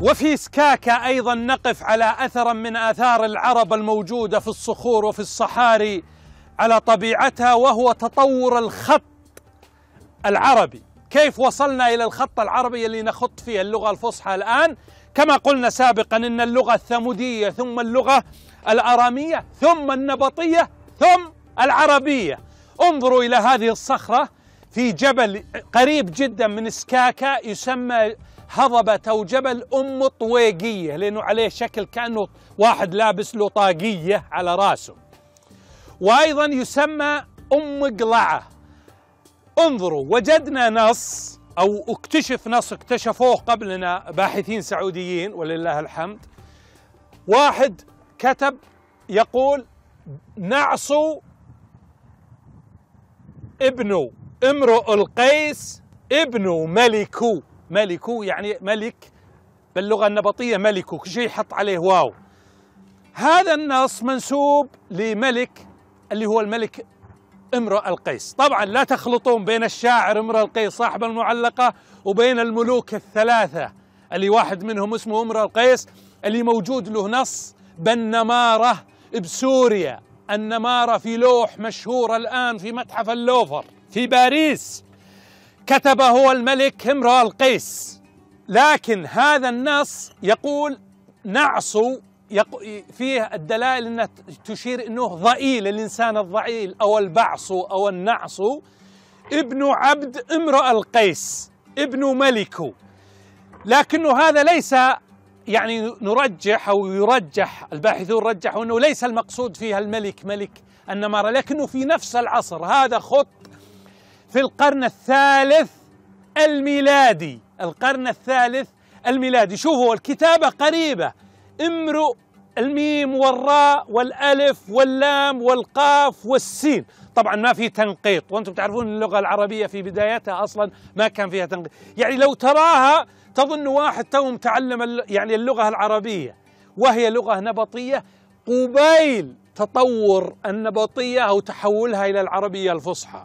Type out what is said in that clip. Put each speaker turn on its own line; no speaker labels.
وفي سكاكا أيضا نقف على اثر من آثار العرب الموجودة في الصخور وفي الصحاري على طبيعتها وهو تطور الخط العربي كيف وصلنا إلى الخط العربي اللي نخط فيه اللغة الفصحى الآن كما قلنا سابقا إن اللغة الثمودية ثم اللغة الأرامية ثم النبطية ثم العربية انظروا إلى هذه الصخرة في جبل قريب جدا من سكاكا يسمى هضبة أو جبل أم طويقية لأنه عليه شكل كأنه واحد لابس له طاقية على راسه وأيضا يسمى أم قلعة انظروا وجدنا نص أو اكتشف نص اكتشفوه قبلنا باحثين سعوديين ولله الحمد واحد كتب يقول نعصو ابنه امرؤ القيس ابن ملكو ملكو يعني ملك باللغة النبطية ملكو شيء يحط عليه واو هذا النص منسوب لملك اللي هو الملك امرؤ القيس طبعا لا تخلطون بين الشاعر امرؤ القيس صاحب المعلقة وبين الملوك الثلاثة اللي واحد منهم اسمه امرؤ القيس اللي موجود له نص بالنمارة بسوريا النمارة في لوح مشهور الآن في متحف اللوفر في باريس كتبه الملك امرأ القيس لكن هذا النص يقول نعصو فيه الدلائل انها تشير انه ضئيل الانسان الضئيل او البعص او النعص ابن عبد امرأ القيس ابن ملكه لكنه هذا ليس يعني نرجح او يرجح الباحثون رجحوا انه ليس المقصود فيها الملك ملك النمارة لكنه في نفس العصر هذا خط في القرن الثالث الميلادي القرن الثالث الميلادي شوفوا الكتابة قريبة امرؤ الميم والراء والألف واللام والقاف والسين طبعا ما في تنقيط وانتم تعرفون اللغة العربية في بدايتها أصلا ما كان فيها تنقيط يعني لو تراها تظن واحد توم تعلم يعني اللغة العربية وهي لغة نبطية قبيل تطور النبطية أو تحولها إلى العربية الفصحى